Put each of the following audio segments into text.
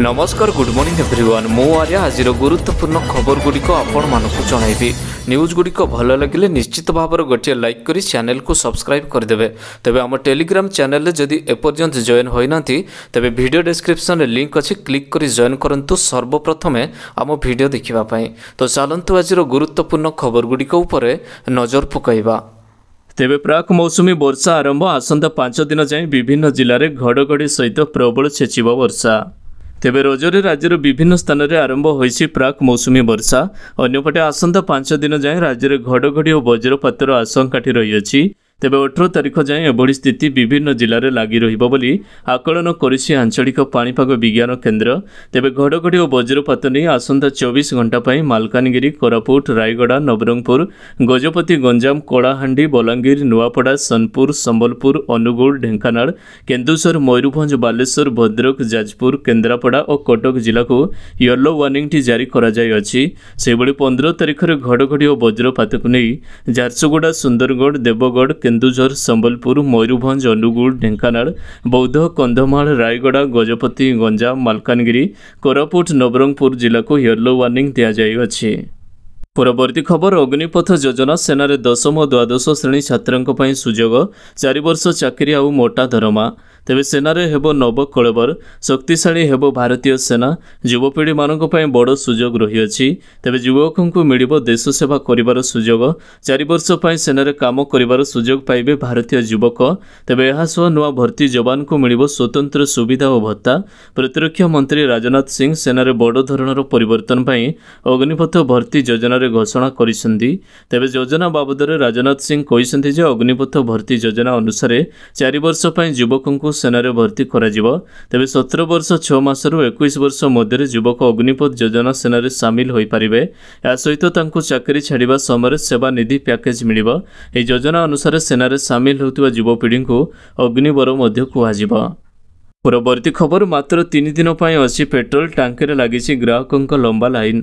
ନମସ୍କାର good morning everyone ମୁଁ ଆର୍ଯ୍ୟ ଆଜିର ଗୁରୁତ୍ୱପୂର୍ଣ୍ଣ ଖବରଗୁଡ଼ିକ ଆପଣମାନଙ୍କୁ ଜଣାଇବି ନ୍ୟୁଜ୍ଗୁଡ଼ିକ ଭଲ ଲାଗିଲେ ନିଶ୍ଚିତ ଭାବରେ ଗୋଟିଏ ଲାଇକ୍ କରି ଚ୍ୟାନେଲ୍କୁ ସବସ୍କ୍ରାଇବ୍ କରିଦେବେ ତେବେ ଆମ ଟେଲିଗ୍ରାମ୍ ଚ୍ୟାନେଲ୍ରେ ଯଦି ଏପର୍ଯ୍ୟନ୍ତ ଜଏନ୍ ହୋଇନାହାନ୍ତି ତେବେ ଭିଡ଼ିଓ ଡେସ୍କ୍ରିପ୍ସନ୍ରେ ଲିଙ୍କ୍ ଅଛି କ୍ଲିକ୍ କରି ଜଏନ୍ କରନ୍ତୁ ସର୍ବପ୍ରଥମେ ଆମ ଭିଡ଼ିଓ ଦେଖିବା ପାଇଁ ତ ଚାଲନ୍ତୁ ଆଜିର ଗୁରୁତ୍ୱପୂର୍ଣ୍ଣ ଖବରଗୁଡ଼ିକ ଉପରେ ନଜର ପକାଇବା ତେବେ ପ୍ରାକ୍ ମୌସୁମୀ ବର୍ଷା ଆରମ୍ଭ ଆସନ୍ତା ପାଞ୍ଚ ଦିନ ଯାଏଁ ବିଭିନ୍ନ ଜିଲ୍ଲାରେ ଘଡ଼ଘଡ଼ି ସହିତ ପ୍ରବଳ ଛେଚିବ ବର୍ଷା ତେବେ ରଜରେ ରାଜ୍ୟର ବିଭିନ୍ନ ସ୍ଥାନରେ ଆରମ୍ଭ ହୋଇଛି ପ୍ରାକ୍ ମୌସୁମୀ ବର୍ଷା ଅନ୍ୟପଟେ ଆସନ୍ତା ପାଞ୍ଚ ଦିନ ଯାଏଁ ରାଜ୍ୟରେ ଘଡ଼ଘଡ଼ି ଓ ବଜ୍ରପାତର ଆଶଙ୍କାଟି ରହିଅଛି ତେବେ ଅଠର ତାରିଖ ଯାଏଁ ଏଭଳି ସ୍ଥିତି ବିଭିନ୍ନ ଜିଲ୍ଲାରେ ଲାଗି ରହିବ ବୋଲି ଆକଳନ କରିଛି ଆଞ୍ଚଳିକ ପାଣିପାଗ ବିଜ୍ଞାନ କେନ୍ଦ୍ର ତେବେ ଘଡ଼ଘଡ଼ି ଓ ବଜ୍ରପାତ ନେଇ ଆସନ୍ତା ଚବିଶ ଘଣ୍ଟା ପାଇଁ ମାଲକାନଗିରି କୋରାପୁଟ ରାୟଗଡ଼ା ନବରଙ୍ଗପୁର ଗଜପତି ଗଞ୍ଜାମ କଳାହାଣ୍ଡି ବଲାଙ୍ଗୀର ନୂଆପଡ଼ା ସୋନପୁର ସମ୍ବଲପୁର ଅନୁଗୁଳ ଢେଙ୍କାନାଳ କେନ୍ଦୁଝର ମୟୂରଭଞ୍ଜ ବାଲେଶ୍ୱର ଭଦ୍ରକ ଯାଜପୁର କେନ୍ଦ୍ରାପଡ଼ା ଓ କଟକ ଜିଲ୍ଲାକୁ ୟେଲୋ ୱାର୍ଣ୍ଣିଂଟି ଜାରି କରାଯାଇଅଛି ସେହିଭଳି ପନ୍ଦର ତାରିଖରେ ଘଡ଼ଘଡ଼ି ଓ ବଜ୍ରପାତକୁ ନେଇ ଝାରସୁଗୁଡ଼ା ସୁନ୍ଦରଗଡ଼ ଦେବଗଡ଼ କେନ୍ଦୁଝର ସମ୍ବଲପୁର ମୟୂରଭଞ୍ଜ ଅନୁଗୁଳ ଢେଙ୍କାନାଳ ବୌଦ୍ଧ କନ୍ଧମାଳ ରାୟଗଡ଼ା ଗଜପତି ଗଞ୍ଜାମ ମାଲକାନଗିରି କୋରାପୁଟ ନବରଙ୍ଗପୁର ଜିଲ୍ଲାକୁ ୟେଲୋ ୱାର୍ଣ୍ଣିଂ ଦିଆଯାଇଅଛି ପରବର୍ତ୍ତୀ ଖବର ଅଗ୍ନିପଥ ଯୋଜନା ସେନାରେ ଦଶମ ଦ୍ୱାଦଶ ଶ୍ରେଣୀ ଛାତ୍ରଙ୍କ ପାଇଁ ସୁଯୋଗ ଚାରିବର୍ଷ ଚାକିରି ଆଉ ମୋଟା ଦରମା ତେବେ ସେନାରେ ହେବ ନବ କଳେବର ଶକ୍ତିଶାଳୀ ହେବ ଭାରତୀୟ ସେନା ଯୁବପିଢ଼ିମାନଙ୍କ ପାଇଁ ବଡ଼ ସୁଯୋଗ ରହିଅଛି ତେବେ ଯୁବକଙ୍କୁ ମିଳିବ ଦେଶ ସେବା କରିବାର ସୁଯୋଗ ଚାରି ବର୍ଷ ପାଇଁ ସେନାରେ କାମ କରିବାର ସୁଯୋଗ ପାଇବେ ଭାରତୀୟ ଯୁବକ ତେବେ ଏହା ସହ ନୂଆ ଭର୍ତ୍ତି ଯବାନଙ୍କୁ ମିଳିବ ସ୍ୱତନ୍ତ୍ର ସୁବିଧା ଓ ଭତ୍ତା ପ୍ରତିରକ୍ଷା ମନ୍ତ୍ରୀ ରାଜନାଥ ସିଂ ସେନାରେ ବଡ଼ ଧରଣର ପରିବର୍ତ୍ତନ ପାଇଁ ଅଗ୍ନିପଥ ଭର୍ତ୍ତି ଯୋଜନାରେ ଘୋଷଣା କରିଛନ୍ତି ତେବେ ଯୋଜନା ବାବଦରେ ରାଜନାଥ ସିଂ କହିଛନ୍ତି ଯେ ଅଗ୍ନିପଥ ଭର୍ତ୍ତି ଯୋଜନା ଅନୁସାରେ ଚାରି ବର୍ଷ ପାଇଁ ଯୁବକଙ୍କୁ ସେନାରେ ଭର୍ତ୍ତି କରାଯିବ ତେବେ ସତର ବର୍ଷ ଛଅ ମାସରୁ ଏକୋଇଶ ବର୍ଷ ମଧ୍ୟରେ ଯୁବକ ଅଗ୍ନିପଥ ଯୋଜନା ସେନାରେ ସାମିଲ ହୋଇପାରିବେ ଏହା ସହିତ ତାଙ୍କୁ ଚାକିରି ଛାଡ଼ିବା ସମୟରେ ସେବା ନିଧି ପ୍ୟାକେଜ୍ ମିଳିବ ଏହି ଯୋଜନା ଅନୁସାରେ ସେନାରେ ସାମିଲ ହେଉଥିବା ଯୁବପିଢ଼ିଙ୍କୁ ଅଗ୍ନିବର ମଧ୍ୟ କୁହାଯିବ ପରବର୍ତ୍ତୀ ଖବର ମାତ୍ର ତିନି ଦିନ ପାଇଁ ଅଛି ପେଟ୍ରୋଲ ଟାଙ୍କିରେ ଲାଗିଛି ଗ୍ରାହକଙ୍କ ଲମ୍ବା ଲାଇନ୍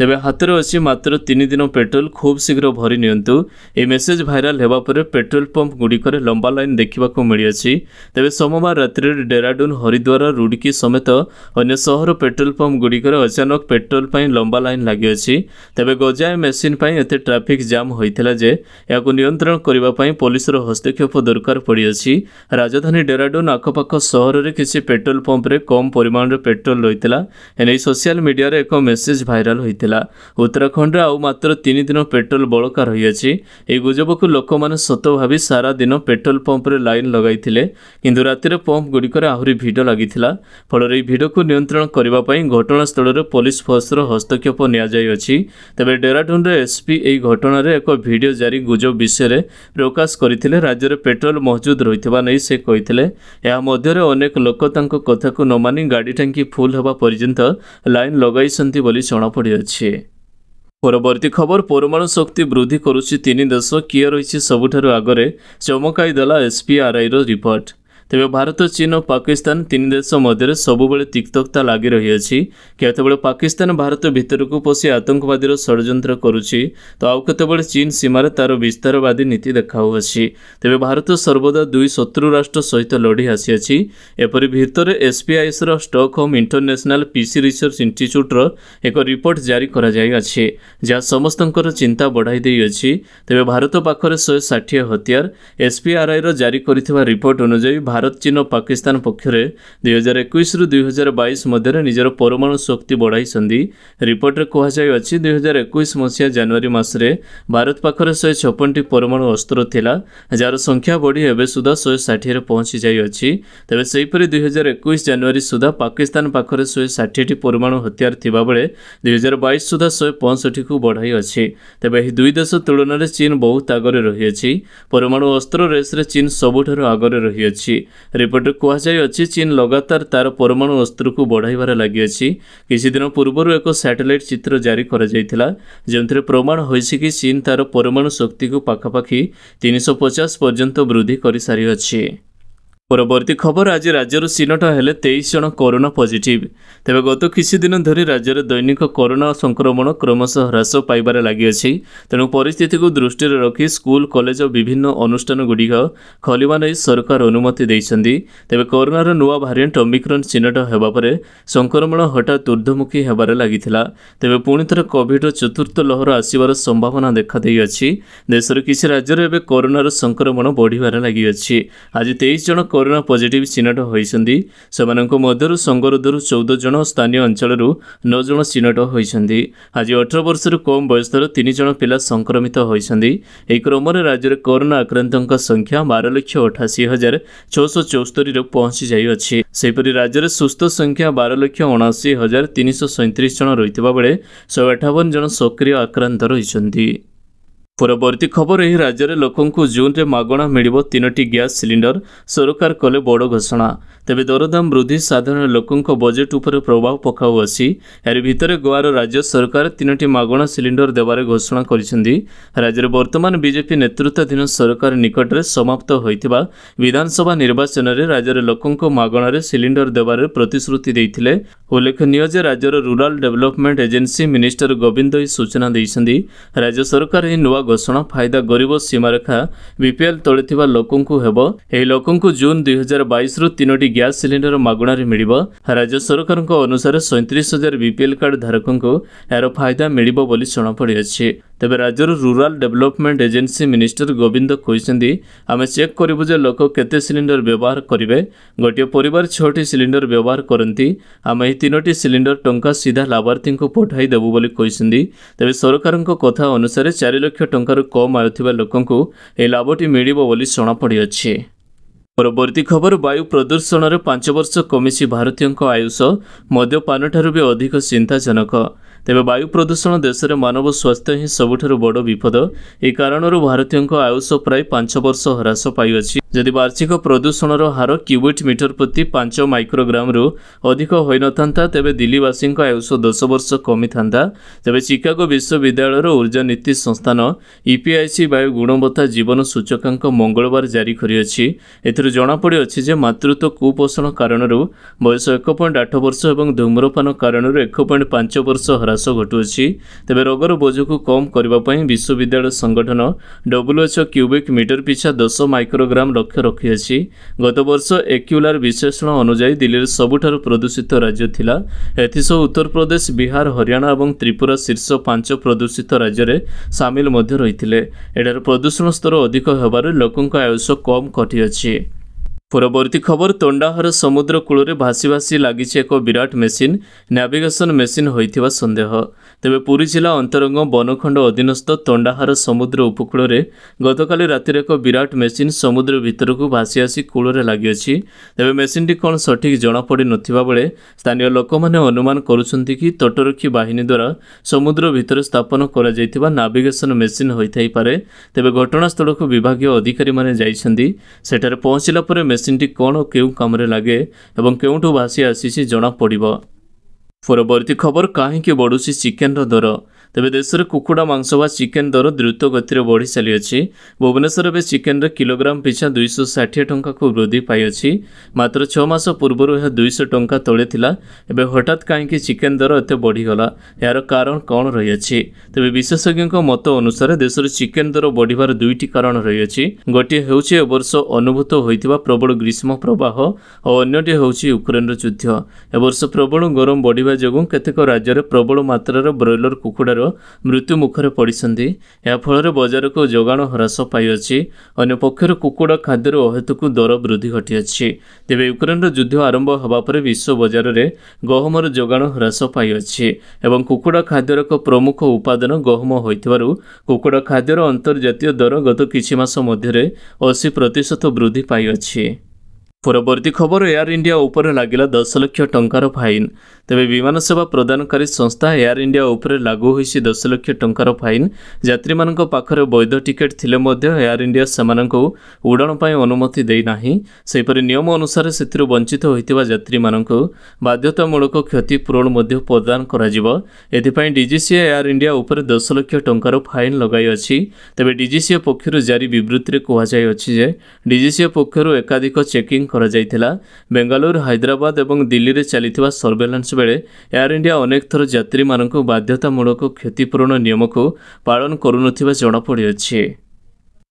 ତେବେ ହାତରେ ଅଛି ମାତ୍ର ତିନି ଦିନ ପେଟ୍ରୋଲ ଖୁବ୍ ଶୀଘ୍ର ଭରି ନିଅନ୍ତୁ ଏହି ମେସେଜ ଭାଇରାଲ ହେବା ପରେ ପେଟ୍ରୋଲ ପମ୍ପ ଗୁଡ଼ିକରେ ଲମ୍ବା ଲାଇନ୍ ଦେଖିବାକୁ ମିଳିଅଛି ତେବେ ସୋମବାର ରାତିରେ ଡେରାଡୁନ୍ ହରିଦ୍ୱାର ରୁଡ଼କି ସମେତ ଅନ୍ୟ ସହର ପେଟ୍ରୋଲ ପମ୍ପ ଗୁଡ଼ିକରେ ଅଚାନକ ପେଟ୍ରୋଲ ପାଇଁ ଲମ୍ବା ଲାଇନ୍ ଲାଗିଅଛି ତେବେ ଗଜାଏ ମେସିନ୍ ପାଇଁ ଏତେ ଟ୍ରାଫିକ୍ ଜାମ୍ ହୋଇଥିଲା ଯେ ଏହାକୁ ନିୟନ୍ତ୍ରଣ କରିବା ପାଇଁ ପୋଲିସର ହସ୍ତକ୍ଷେପ ଦରକାର ପଡ଼ିଅଛି ରାଜଧାନୀ ଡେରାଡୁନ୍ ଆଖପାଖ ସହରରେ କିଛି ପେଟ୍ରୋଲ ପମ୍ପରେ କମ୍ ପରିମାଣର ପେଟ୍ରୋଲ ରହିଥିଲା ଏନେଇ ସୋସିଆଲ ମିଡ଼ିଆରେ ଏକ ମେସେଜ ଭାଇରାଲ ହୋଇଥିଲା ଯାଇଥିଲା ଉତ୍ତରାଖଣ୍ଡରେ ଆଉ ମାତ୍ର ତିନି ଦିନ ପେଟ୍ରୋଲ ବଳକା ରହିଅଛି ଏହି ଗୁଜବକୁ ଲୋକମାନେ ସତ ଭାବି ସାରା ଦିନ ପେଟ୍ରୋଲ ପମ୍ପରେ ଲାଇନ୍ ଲଗାଇଥିଲେ କିନ୍ତୁ ରାତିରେ ପମ୍ପଗୁଡ଼ିକରେ ଆହୁରି ଭିଡ଼ ଲାଗିଥିଲା ଫଳରେ ଏହି ଭିଡ଼କୁ ନିୟନ୍ତ୍ରଣ କରିବା ପାଇଁ ଘଟଣାସ୍ଥଳରେ ପୋଲିସ ଫୋର୍ସର ହସ୍ତକ୍ଷେପ ନିଆଯାଇଅଛି ତେବେ ଡେରାଡୁନ୍ରେ ଏସ୍ପି ଏହି ଘଟଣାରେ ଏକ ଭିଡ଼ିଓ ଜାରି ଗୁଜବ ବିଷୟରେ ପ୍ରକାଶ କରିଥିଲେ ରାଜ୍ୟରେ ପେଟ୍ରୋଲ ମହଜୁଦ ରହିଥିବା ନେଇ ସେ କହିଥିଲେ ଏହା ମଧ୍ୟରେ ଅନେକ ଲୋକ ତାଙ୍କ କଥାକୁ ନ ମାନି ଗାଡ଼ି ଟାଙ୍କି ଫୁଲ୍ ହେବା ପର୍ଯ୍ୟନ୍ତ ଲାଇନ୍ ଲଗାଇଛନ୍ତି ବୋଲି ଜଣାପଡ଼ିଅଛି ହୋଇଛି ପରବର୍ତ୍ତୀ ଖବର ପରମାଣୁ ଶକ୍ତି ବୃଦ୍ଧି କରୁଛି ତିନି ଦେଶ କିଏ ରହିଛି ସବୁଠାରୁ ଆଗରେ ଚମକାଇ ଦେଲା ଏସ୍ପିଆର୍ଆଇର ରିପୋର୍ଟ ତେବେ ଭାରତ ଚୀନ ଓ ପାକିସ୍ତାନ ତିନି ଦେଶ ମଧ୍ୟରେ ସବୁବେଳେ ତିକ୍ତକତା ଲାଗି ରହିଅଛି କେତେବେଳେ ପାକିସ୍ତାନ ଭାରତ ଭିତରକୁ ପଶି ଆତଙ୍କବାଦୀର ଷଡ଼ଯନ୍ତ୍ର କରୁଛି ତ ଆଉ କେତେବେଳେ ଚୀନ ସୀମାରେ ତା'ର ବିସ୍ତାରବାଦୀ ନୀତି ଦେଖାଉଅଛି ତେବେ ଭାରତ ସର୍ବଦା ଦୁଇ ଶତ୍ରୁ ରାଷ୍ଟ୍ର ସହିତ ଲଢ଼ି ଆସିଅଛି ଏପରି ଭିତରେ ଏସ୍ପିଆଇଏସ୍ର ଷ୍ଟକହୋମ୍ ଇଣ୍ଟରନ୍ୟାସନାଲ ପିସି ରିସର୍ଚ୍ଚ ଇନଷ୍ଟିଚ୍ୟୁଟ୍ର ଏକ ରିପୋର୍ଟ ଜାରି କରାଯାଇଅଛି ଯାହା ସମସ୍ତଙ୍କର ଚିନ୍ତା ବଢ଼ାଇ ଦେଇଅଛି ତେବେ ଭାରତ ପାଖରେ ଶହେ ଷାଠିଏ ହତିଆର ଏସ୍ପିଆର୍ଆଇର ଜାରି କରିଥିବା ରିପୋର୍ଟ ଅନୁଯାୟୀ ଭାରତ ଭାରତ ଚୀନ ଓ ପାକିସ୍ତାନ ପକ୍ଷରେ ଦୁଇହଜାର ଏକୋଇଶରୁ ଦୁଇହଜାର ବାଇଶ ମଧ୍ୟରେ ନିଜର ପରମାଣୁ ଶକ୍ତି ବଢ଼ାଇଛନ୍ତି ରିପୋର୍ଟରେ କୁହାଯାଇଅଛି ଦୁଇହଜାର ଏକୋଇଶ ମସିହା ଜାନୁଆରୀ ମାସରେ ଭାରତ ପାଖରେ ଶହେ ଛପନଟି ପରମାଣୁ ଅସ୍ତ୍ର ଥିଲା ଯାହାର ସଂଖ୍ୟା ବଢ଼ି ଏବେ ସୁଦ୍ଧା ଶହେ ଷାଠିଏରେ ପହଞ୍ଚି ଯାଇଅଛି ତେବେ ସେହିପରି ଦୁଇହଜାର ଏକୋଇଶ ଜାନୁଆରୀ ସୁଦ୍ଧା ପାକିସ୍ତାନ ପାଖରେ ଶହେ ଷାଠିଏଟି ପରମାଣୁ ହତିଆର ଥିବାବେଳେ ଦୁଇହଜାର ବାଇଶ ସୁଦ୍ଧା ଶହେ ପଞ୍ଚଷଠିକୁ ବଢ଼ାଇଅଛି ତେବେ ଏହି ଦୁଇ ଦେଶ ତୁଳନାରେ ଚୀନ ବହୁତ ଆଗରେ ରହିଅଛି ପରମାଣୁ ଅସ୍ତ୍ର ରେସ୍ରେ ଚୀନ ସବୁଠାରୁ ଆଗରେ ରହିଅଛି ରିପୋର୍ଟରେ କୁହାଯାଇଅଛି ଚୀନ୍ ଲଗାତାର ତା'ର ପରମାଣୁ ଅସ୍ତ୍ରକୁ ବଢ଼ାଇବାରେ ଲାଗିଅଛି କିଛିଦିନ ପୂର୍ବରୁ ଏକ ସାଟେଲାଇଟ୍ ଚିତ୍ର ଜାରି କରାଯାଇଥିଲା ଯେଉଁଥିରେ ପ୍ରମାଣ ହୋଇଛି କି ଚୀନ୍ ତା'ର ପରମାଣୁ ଶକ୍ତିକୁ ପାଖାପାଖି ତିନିଶହ ପଚାଶ ପର୍ଯ୍ୟନ୍ତ ବୃଦ୍ଧି କରିସାରିଅଛି ପରବର୍ତ୍ତୀ ଖବର ଆଜି ରାଜ୍ୟର ଚିହ୍ନଟ ହେଲେ ତେଇଶ ଜଣ କରୋନା ପଜିଟିଭ୍ ତେବେ ଗତ କିଛିଦିନ ଧରି ରାଜ୍ୟରେ ଦୈନିକ କରୋନା ସଂକ୍ରମଣ କ୍ରମଶଃ ହ୍ରାସ ପାଇବାରେ ଲାଗିଅଛି ତେଣୁ ପରିସ୍ଥିତିକୁ ଦୃଷ୍ଟିରେ ରଖି ସ୍କୁଲ କଲେଜ ଓ ବିଭିନ୍ନ ଅନୁଷ୍ଠାନଗୁଡ଼ିକ ଖୋଲିବା ନେଇ ସରକାର ଅନୁମତି ଦେଇଛନ୍ତି ତେବେ କରୋନାର ନୂଆ ଭାରିଏଣ୍ଟ ଓମିକ୍ରନ୍ ଚିହ୍ନଟ ହେବା ପରେ ସଂକ୍ରମଣ ହଠାତ୍ ଊର୍ଦ୍ଧ୍ୱମୁଖୀ ହେବାରେ ଲାଗିଥିଲା ତେବେ ପୁଣିଥରେ କୋଭିଡ୍ର ଚତୁର୍ଥ ଲହର ଆସିବାର ସମ୍ଭାବନା ଦେଖାଦେଇଅଛି ଦେଶର କିଛି ରାଜ୍ୟରେ ଏବେ କରୋନାର ସଂକ୍ରମଣ ବଢ଼ିବାରେ ଲାଗିଅଛି ଆଜି ତେଇଶ ଜଣ କରୋନା ପଜିଟିଭ୍ ଚିହ୍ନଟ ହୋଇଛନ୍ତି ସେମାନଙ୍କ ମଧ୍ୟରୁ ସଙ୍ଗରୋଧରୁ ଚଉଦ ଜଣ ସ୍ଥାନୀୟ ଅଞ୍ଚଳରୁ ନଅ ଜଣ ଚିହ୍ନଟ ହୋଇଛନ୍ତି ଆଜି ଅଠର ବର୍ଷରୁ କମ୍ ବୟସର ତିନି ଜଣ ପିଲା ସଂକ୍ରମିତ ହୋଇଛନ୍ତି ଏହି କ୍ରମରେ ରାଜ୍ୟରେ କରୋନା ଆକ୍ରାନ୍ତଙ୍କ ସଂଖ୍ୟା ବାର ଲକ୍ଷ ଅଠାଅଶୀ ହଜାର ଛଅଶହ ଚଉସ୍ତରୀରେ ପହଞ୍ଚି ଯାଇଅଛି ସେହିପରି ରାଜ୍ୟରେ ସୁସ୍ଥ ସଂଖ୍ୟା ବାର ଲକ୍ଷ ଅଣାଅଶୀ ହଜାର ତିନିଶହ ସଇଁତିରିଶ ଜଣ ରହିଥିବା ବେଳେ ଶହେ ଅଠାବନ ଜଣ ସକ୍ରିୟ ଆକ୍ରାନ୍ତ ରହିଛନ୍ତି ପରବର୍ତ୍ତୀ ଖବର ଏହି ରାଜ୍ୟରେ ଲୋକଙ୍କୁ ଜୁନ୍ରେ ମାଗଣା ମିଳିବ ତିନୋଟି ଗ୍ୟାସ୍ ସିଲିଣ୍ଡର ସରକାର କଲେ ବଡ଼ ଘୋଷଣା ତେବେ ଦରଦାମ ବୃଦ୍ଧି ସାଧାରଣ ଲୋକଙ୍କ ବଜେଟ୍ ଉପରେ ପ୍ରଭାବ ପକାଉଅଛି ଏହାରି ଭିତରେ ଗୋଆର ରାଜ୍ୟ ସରକାର ତିନୋଟି ମାଗଣା ସିଲିଣ୍ଡର ଦେବାରେ ଘୋଷଣା କରିଛନ୍ତି ରାଜ୍ୟରେ ବର୍ତ୍ତମାନ ବିଜେପି ନେତୃତ୍ୱାଧୀନ ସରକାର ନିକଟରେ ସମାପ୍ତ ହୋଇଥିବା ବିଧାନସଭା ନିର୍ବାଚନରେ ରାଜ୍ୟରେ ଲୋକଙ୍କ ମାଗଣାରେ ସିଲିଣ୍ଡର ଦେବାରେ ପ୍ରତିଶ୍ରୁତି ଦେଇଥିଲେ ଉଲ୍ଲେଖନୀୟ ଯେ ରାଜ୍ୟର rural development agency minister Govind ଏହି ସୂଚନା ଦେଇଛନ୍ତି ରାଜ୍ୟ ସରକାର ଏହି ନୂଆ ଘୋଷଣା ଫାଇଦା ଗରିବ ସୀମାରେଖା ବିପିଏଲ୍ ତଳେ ଥିବା ଲୋକଙ୍କୁ ହେବ ଏହି ଲୋକଙ୍କୁ ଜୁନ୍ ଦୁଇ ହଜାର ବାଇଶରୁ ତିନୋଟି ଗ୍ୟାସ୍ ସିଲିଣ୍ଡର ମାଗଣାରେ ମିଳିବ ରାଜ୍ୟ ସରକାରଙ୍କ ଅନୁସାରେ ସଇଁତିରିଶ ହଜାର ବିପିଏଲ୍ କାର୍ଡ ଧାରକଙ୍କୁ ଏହାର ଫାଇଦା ମିଳିବ ବୋଲି ଜଣାପଡ଼ିଅଛି ତେବେ ରାଜ୍ୟର rural development agency minister Govind କହିଛନ୍ତି ଆମେ ଚେକ୍ କରିବୁ ଯେ ଲୋକ କେତେ ସିଲିଣ୍ଡର ବ୍ୟବହାର କରିବେ ଗୋଟିଏ ପରିବାର ଛଅଟି ସିଲିଣ୍ଡର ବ୍ୟବହାର କରନ୍ତି ଆମେ ଏହି ତିନୋଟି ସିଲିଣ୍ଡର ଟଙ୍କା ସିଧା ଲାଭାର୍ଥୀଙ୍କୁ ପଠାଇ ଦେବୁ ବୋଲି କହିଛନ୍ତି ତେବେ ସରକାରଙ୍କ କଥା ଅନୁସାରେ ଚାରି ଲକ୍ଷ ଟଙ୍କାରୁ କମ୍ ଆୟୁଥିବା ଲୋକଙ୍କୁ ଏହି ଲାଭଟି ମିଳିବ ବୋଲି ଜଣାପଡ଼ିଅଛି ପରବର୍ତ୍ତୀ ଖବର ବାୟୁ ପ୍ରଦୂଷଣରେ ପାଞ୍ଚ ବର୍ଷ କମିଛି ଭାରତୀୟଙ୍କ ଆୟୁଷ ମଦ୍ୟପାନଠାରୁ ବି ଅଧିକ ଚିନ୍ତାଜନକ ତେବେ ବାୟୁ ପ୍ରଦୂଷଣ ଦେଶରେ ମାନବ ସ୍ୱାସ୍ଥ୍ୟ ହିଁ ସବୁଠାରୁ ବଡ଼ ବିପଦ ଏହି କାରଣରୁ ଭାରତୀୟଙ୍କ ଆୟୁଷ ପ୍ରାୟ ପାଞ୍ଚ ବର୍ଷ ହ୍ରାସ ପାଇଅଛି ଯଦି ବାର୍ଷିକ ପ୍ରଦୂଷଣର ହାର କ୍ୟୁବିଟ୍ ମିଟର ପ୍ରତି ପାଞ୍ଚ ମାଇକ୍ରୋଗ୍ରାମରୁ ଅଧିକ ହୋଇନଥାନ୍ତା ତେବେ ଦିଲ୍ଲୀବାସୀଙ୍କ ଆୟୁଷ ଦଶ ବର୍ଷ କମିଥାନ୍ତା ତେବେ ଚିକାଗୋ ବିଶ୍ୱବିଦ୍ୟାଳୟର ଉର୍ଜା ନୀତି ସଂସ୍ଥାନ ଇପିଆଇସି ବାୟୁ ଗୁଣବତ୍ତା ଜୀବନ ସୂଚକାଙ୍କ ମଙ୍ଗଳବାର ଜାରି କରିଅଛି ଏଥିରେ ଏଥିରୁ ଜଣାପଡ଼ିଅଛି ଯେ ମାତୃତ୍ୱ କୁପୋଷଣ କାରଣରୁ ବୟସ ଏକ ପଏଣ୍ଟ ଆଠ ବର୍ଷ ଏବଂ ଧୂମ୍ରପାନ କାରଣରୁ ଏକ ପଏଣ୍ଟ ପାଞ୍ଚ ବର୍ଷ ହ୍ରାସ ଘଟୁଅଛି ତେବେ ରୋଗର ବୋଝକୁ କମ୍ କରିବା ପାଇଁ ବିଶ୍ୱବିଦ୍ୟାଳୟ ସଂଗଠନ ଡବ୍ଲ୍ୟୁଏଚ୍ଓ କ୍ୟୁବିକ୍ ମିଟର ପିଛା ଦଶ ମାଇକ୍ରୋଗ୍ରାମ ଲକ୍ଷ୍ୟ ରଖିଅଛି ଗତବର୍ଷ ଏକ୍ୟୁଲାର ବିଶ୍ଳେଷଣ ଅନୁଯାୟୀ ଦିଲ୍ଲୀରେ ସବୁଠାରୁ ପ୍ରଦୂଷିତ ରାଜ୍ୟ ଥିଲା ଏଥିସହ ଉତ୍ତରପ୍ରଦେଶ ବିହାର ହରିୟାଣା ଏବଂ ତ୍ରିପୁରା ଶୀର୍ଷ ପାଞ୍ଚ ପ୍ରଦୂଷିତ ରାଜ୍ୟରେ ସାମିଲ ମଧ୍ୟ ରହିଥିଲେ ଏଠାରେ ପ୍ରଦୂଷଣ ସ୍ତର ଅଧିକ ହେବାରୁ ଲୋକଙ୍କ ଆୟୁଷ କମ୍ କଟିଅଛି ପରବର୍ତ୍ତୀ ଖବର ତୋଣ୍ଡାହାର ସମୁଦ୍ର କୂଳରେ ଭାସି ଭାସି ଲାଗିଛି ଏକ ବିରାଟ ମେସିନ୍ ନାଭିଗେସନ୍ ମେସିନ୍ ହୋଇଥିବା ସନ୍ଦେହ ତେବେ ପୁରୀ ଜିଲ୍ଲା ଅନ୍ତରଙ୍ଗ ବନଖଣ୍ଡ ଅଧୀନସ୍ଥ ତଣ୍ଡାହାର ସମୁଦ୍ର ଉପକୂଳରେ ଗତକାଲି ରାତିରେ ଏକ ବିରାଟ ମେସିନ୍ ସମୁଦ୍ର ଭିତରକୁ ଭାସି ଆସି କୂଳରେ ଲାଗିଅଛି ତେବେ ମେସିନ୍ଟି କ'ଣ ସଠିକ୍ ଜଣାପଡ଼ିନଥିବା ବେଳେ ସ୍ଥାନୀୟ ଲୋକମାନେ ଅନୁମାନ କରୁଛନ୍ତି କି ତଟରକ୍ଷୀ ବାହିନୀ ଦ୍ୱାରା ସମୁଦ୍ର ଭିତରେ ସ୍ଥାପନ କରାଯାଇଥିବା ନାଭିଗେସନ୍ ମେସିନ୍ ହୋଇଥାଇପାରେ ତେବେ ଘଟଣାସ୍ଥଳକୁ ବିଭାଗୀୟ ଅଧିକାରୀମାନେ ଯାଇଛନ୍ତି ସେଠାରେ ପହଞ୍ଚିଲା ପରେ ମେସିନ୍ଟି କ'ଣ କେଉଁ କାମରେ ଲାଗେ ଏବଂ କେଉଁଠୁ ଭାସି ଆସିଛି ଜଣାପଡ଼ିବ ପରବର୍ତ୍ତୀ ଖବର କାହିଁକି ବଢ଼ୁଛି ଚିକେନର ଦର ତେବେ ଦେଶରେ କୁକୁଡ଼ା ମାଂସ ବା ଚିକେନ୍ ଦର ଦ୍ରୁତ ଗତିରେ ବଢ଼ି ଚାଲିଅଛି ଭୁବନେଶ୍ୱର ଏବେ ଚିକେନ୍ର କିଲୋଗ୍ରାମ୍ ପିଛା ଦୁଇଶହ ଷାଠିଏ ଟଙ୍କାକୁ ବୃଦ୍ଧି ପାଇଅଛି ମାତ୍ର ଛଅ ମାସ ପୂର୍ବରୁ ଏହା ଦୁଇଶହ ଟଙ୍କା ତଳେ ଥିଲା ଏବେ ହଠାତ୍ କାହିଁକି ଚିକେନ୍ ଦର ଏତେ ବଢ଼ିଗଲା ଏହାର କାରଣ କ'ଣ ରହିଅଛି ତେବେ ବିଶେଷଜ୍ଞଙ୍କ ମତ ଅନୁସାରେ ଦେଶରେ ଚିକେନ୍ ଦର ବଢ଼ିବାର ଦୁଇଟି କାରଣ ରହିଅଛି ଗୋଟିଏ ହେଉଛି ଏ ବର୍ଷ ଅନୁଭୂତ ହୋଇଥିବା ପ୍ରବଳ ଗ୍ରୀଷ୍ମ ପ୍ରବାହ ଓ ଅନ୍ୟଟି ହେଉଛି ୟୁକ୍ରେନ୍ର ଯୁଦ୍ଧ ଏବର୍ଷ ପ୍ରବଳ ଗରମ ବଢ଼ିବା ଯୋଗୁଁ କେତେକ ରାଜ୍ୟରେ ପ୍ରବଳ ମାତ୍ରାର ବ୍ରଏଲର କୁକୁଡ଼ାର ମୃତ୍ୟୁ ମୁଖରେ ପଡ଼ିଛନ୍ତି ଏହାଫଳରେ ବଜାରକୁ ଯୋଗାଣ ହ୍ରାସ ପାଇଅଛି ଅନ୍ୟପକ୍ଷରେ କୁକୁଡ଼ା ଖାଦ୍ୟର ଅହେତୁକୁ ଦର ବୃଦ୍ଧି ଘଟିଅଛି ତେବେ ୟୁକ୍ରେନ୍ର ଯୁଦ୍ଧ ଆରମ୍ଭ ହେବା ପରେ ବିଶ୍ୱ ବଜାରରେ ଗହମର ଯୋଗାଣ ହ୍ରାସ ପାଇଅଛି ଏବଂ କୁକୁଡ଼ା ଖାଦ୍ୟର ଏକ ପ୍ରମୁଖ ଉପାଦାନ ଗହମ ହୋଇଥିବାରୁ କୁକୁଡ଼ା ଖାଦ୍ୟର ଅନ୍ତର୍ଜାତୀୟ ଦର ଗତ କିଛି ମାସ ମଧ୍ୟରେ ଅଶୀ ପ୍ରତିଶତ ବୃଦ୍ଧି ପାଇଅଛି পরবর্তী খবর এয়ার ইন্ডিয়া উপরে লাগিলা দশ লক্ষ টঙ্কার ফাইন তবে বিমান সেবা প্রদানকারী সংস্থা এয়ার ইন্ডিয়া উপরে লাগু হয়েছে দশ লক্ষ টঙ্কার ফাইন যাত্রী পাখে বৈধ ଟିକେଟ୍ ଥିଲେ ମଧ୍ୟ ଏୟାର ଇଣ୍ଡିଆ ସେମାନଙ୍କୁ ଉଡ଼ାଣ ପାଇଁ ଅନୁମତି ଦେଇନାହିଁ ସେହିପରି ନିୟମ ଅନୁସାରେ ସେଥିରୁ ବଞ୍ଚିତ ହୋଇଥିବା ଯାତ୍ରୀମାନଙ୍କୁ ବାଧ୍ୟତାମୂଳକ କ୍ଷତିପୂରଣ ମଧ୍ୟ ପ୍ରଦାନ କରାଯିବ ଏଥିପାଇଁ ଡିଜିସିଏ ଏୟାର ଇଣ୍ଡିଆ ଉପରେ ଦଶ ଲକ୍ଷ ଟଙ୍କାର ଫାଇନ୍ ଲଗାଇଅଛି ତେବେ ଡିଜିସିଏ ପକ୍ଷରୁ ଜାରି ବିବୃତ୍ତିରେ କୁହାଯାଇଅଛି ଯେ ଡିଜିସିଏ ପକ୍ଷରୁ ଏକାଧିକ ଚେକିଂ କରାଯାଇଥିଲା ବେଙ୍ଗାଲୁରୁ ହାଇଦ୍ରାବାଦ ଏବଂ ଦିଲ୍ଲୀରେ ଚାଲିଥିବା ସର୍ଭେଲାନ୍ସ ବେଳେ ଏୟାର ଇଣ୍ଡିଆ ଅନେକ ଥର ଯାତ୍ରୀମାନଙ୍କୁ ବାଧ୍ୟତାମୂଳକ କ୍ଷତିପୂରଣ ନିୟମକୁ ପାଳନ କରୁନଥିବା ଜଣାପଡ଼ିଅଛି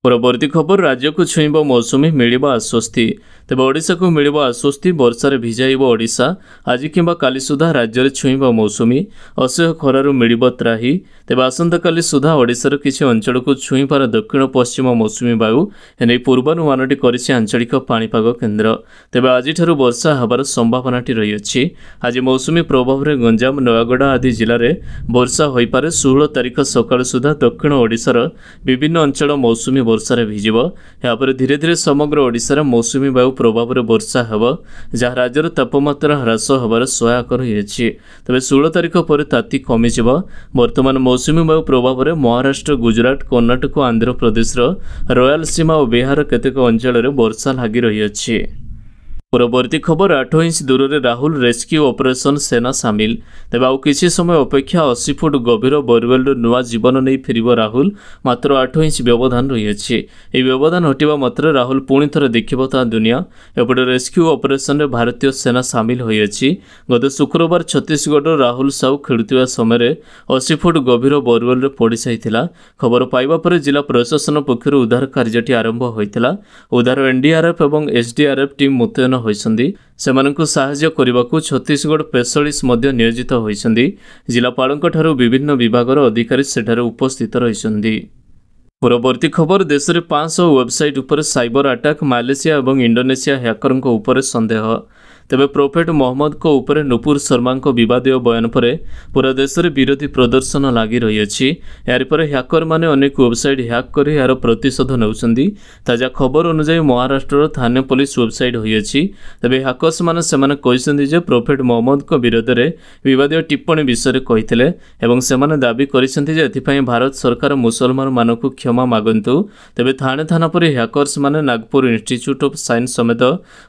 ପରବର୍ତ୍ତୀ ଖବର ରାଜ୍ୟକୁ ଛୁଇଁବ ମୌସୁମୀ ମିଳିବ ଆଶ୍ୱସ୍ତି ତେବେ ଓଡ଼ିଶାକୁ ମିଳିବ ଆଶ୍ୱସ୍ତି ବର୍ଷାରେ ଭିଜାଇବ ଓଡ଼ିଶା ଆଜି କିମ୍ବା କାଲି ସୁଦ୍ଧା ରାଜ୍ୟରେ ଛୁଇଁବ ମୌସୁମୀ ଅସହ୍ୟ ଖରାରୁ ମିଳିବ ତ୍ରାହି ତେବେ ଆସନ୍ତାକାଲି ସୁଦ୍ଧା ଓଡ଼ିଶାର କିଛି ଅଞ୍ଚଳକୁ ଛୁଇଁବାର ଦକ୍ଷିଣ ପଶ୍ଚିମ ମୌସୁମୀ ବାୟୁ ଏନେଇ ପୂର୍ବାନୁମାନଟି କରିଛି ଆଞ୍ଚଳିକ ପାଣିପାଗ କେନ୍ଦ୍ର ତେବେ ଆଜିଠାରୁ ବର୍ଷା ହେବାର ସମ୍ଭାବନାଟି ରହିଅଛି ଆଜି ମୌସୁମୀ ପ୍ରଭାବରେ ଗଞ୍ଜାମ ନୟାଗଡ଼ ଆଦି ଜିଲ୍ଲାରେ ବର୍ଷା ହୋଇପାରେ ଷୋହଳ ତାରିଖ ସକାଳ ସୁଦ୍ଧା ଦକ୍ଷିଣ ଓଡ଼ିଶାର ବିଭିନ୍ନ ଅଞ୍ଚଳ ମୌସୁମୀ ବର୍ଷାରେ ଭିଜିବ ଏହାପରେ ଧୀରେ ଧୀରେ ସମଗ୍ର ଓଡ଼ିଶାରେ ମୌସୁମୀ ବାୟୁ ପ୍ରଭାବରେ ବର୍ଷା ହେବ ଯାହା ରାଜ୍ୟର ତାପମାତ୍ରା ହ୍ରାସ ହେବାର ସହାୟକ ରହିଅଛି ତେବେ ଷୋହଳ ତାରିଖ ପରେ ତାତି କମିଯିବ ବର୍ତ୍ତମାନ ମୌସୁମୀ ବାୟୁ ପ୍ରଭାବରେ ମହାରାଷ୍ଟ୍ର ଗୁଜରାଟ କର୍ଣ୍ଣାଟକ ଆନ୍ଧ୍ରପ୍ରଦେଶର ରୟାଲସୀମା ଓ ବିହାରର କେତେକ ଅଞ୍ଚଳରେ ବର୍ଷା ଲାଗି ରହିଅଛି ପରବର୍ତ୍ତୀ ଖବର ଆଠ ଇଞ୍ଚ ଦୂରରେ ରାହୁଲ ରେସ୍କ୍ୟୁ ଅପରେସନ ସେନା ସାମିଲ ତେବେ ଆଉ କିଛି ସମୟ ଅପେକ୍ଷା ଅଶୀ ଫୁଟ୍ ଗଭୀର ବୋରୱେଲରୁ ନୂଆ ଜୀବନ ନେଇ ଫେରିବ ରାହୁଲ ମାତ୍ର ଆଠ ଇଞ୍ଚ ବ୍ୟବଧାନ ରହିଅଛି ଏହି ବ୍ୟବଧାନ ହଟିବା ମାତ୍ରେ ରାହୁଲ ପୁଣି ଥରେ ଦେଖିବ ତା ଦୁନିଆ ଏପଟେ ରେସ୍କ୍ୟୁ ଅପରେସନରେ ଭାରତୀୟ ସେନା ସାମିଲ ହୋଇଅଛି ଗତ ଶୁକ୍ରବାର ଛତିଶଗଡ଼ର ରାହୁଲ ସାହୁ ଖେଳୁଥିବା ସମୟରେ ଅଶୀ ଫୁଟ ଗଭୀର ବୋରୱେଲରେ ପଡ଼ିସାରିଥିଲା ଖବର ପାଇବା ପରେ ଜିଲ୍ଲା ପ୍ରଶାସନ ପକ୍ଷରୁ ଉଦ୍ଧାର କାର୍ଯ୍ୟଟି ଆରମ୍ଭ ହୋଇଥିଲା ଉଦ୍ଧାର ଏନ୍ଡିଆର୍ଏଫ୍ ଏବଂ ଏସ୍ଡିଆର୍ଏଫ୍ ଟିମ୍ ମୁତୟନ ହୋଇଛନ୍ତି ସେମାନଙ୍କୁ ସାହାଯ୍ୟ କରିବାକୁ ଛତିଶଗଡ଼ ପେଷଳିସ୍ ମଧ୍ୟ ନିୟୋଜିତ ହୋଇଛନ୍ତି ଜିଲ୍ଲାପାଳଙ୍କଠାରୁ ବିଭିନ୍ନ ବିଭାଗର ଅଧିକାରୀ ସେଠାରେ ଉପସ୍ଥିତ ରହିଛନ୍ତି ପରବର୍ତ୍ତୀ ଖବର ଦେଶରେ ପାଞ୍ଚଶହ ୱେବ୍ସାଇଟ୍ ଉପରେ ସାଇବର ଆଟାକ୍ ମାଲେସିଆ ଏବଂ ଇଣ୍ଡୋନେସିଆ ହ୍ୟାକରଙ୍କ ଉପରେ ସନ୍ଦେହ ତେବେ ପ୍ରଫେଟ୍ ମହମ୍ମଦଙ୍କ ଉପରେ ନୁପୁର ଶର୍ମାଙ୍କ ବିବାଦୀୟ ବୟାନ ପରେ ପୁରା ଦେଶରେ ବିରୋଧୀ ପ୍ରଦର୍ଶନ ଲାଗି ରହିଅଛି ଏହାରି ପରେ ହ୍ୟାକରମାନେ ଅନେକ ୱେବସାଇଟ୍ ହ୍ୟାକ୍ କରି ଏହାର ପ୍ରତିଶୋଧ ନେଉଛନ୍ତି ତାଜା ଖବର ଅନୁଯାୟୀ ମହାରାଷ୍ଟ୍ରର ଥାନେ ପୋଲିସ ୱେବସାଇଟ୍ ହୋଇଅଛି ତେବେ ହ୍ୟାକର୍ସମାନେ ସେମାନେ କହିଛନ୍ତି ଯେ ପ୍ରଫେଟ୍ ମହମ୍ମଦଙ୍କ ବିରୋଧରେ ବିବାଦୀୟ ଟିପ୍ପଣୀ ବିଷୟରେ କହିଥିଲେ ଏବଂ ସେମାନେ ଦାବି କରିଛନ୍ତି ଯେ ଏଥିପାଇଁ ଭାରତ ସରକାର ମୁସଲମାନମାନଙ୍କୁ କ୍ଷମା ମାଗନ୍ତୁ ତେବେ ଥାନେ ଥାନା ପରେ ହ୍ୟାକର୍ସମାନେ ନାଗପୁର ଇନଷ୍ଟିଚ୍ୟୁଟ୍ ଅଫ୍ ସାଇନ୍ସ ସମେତ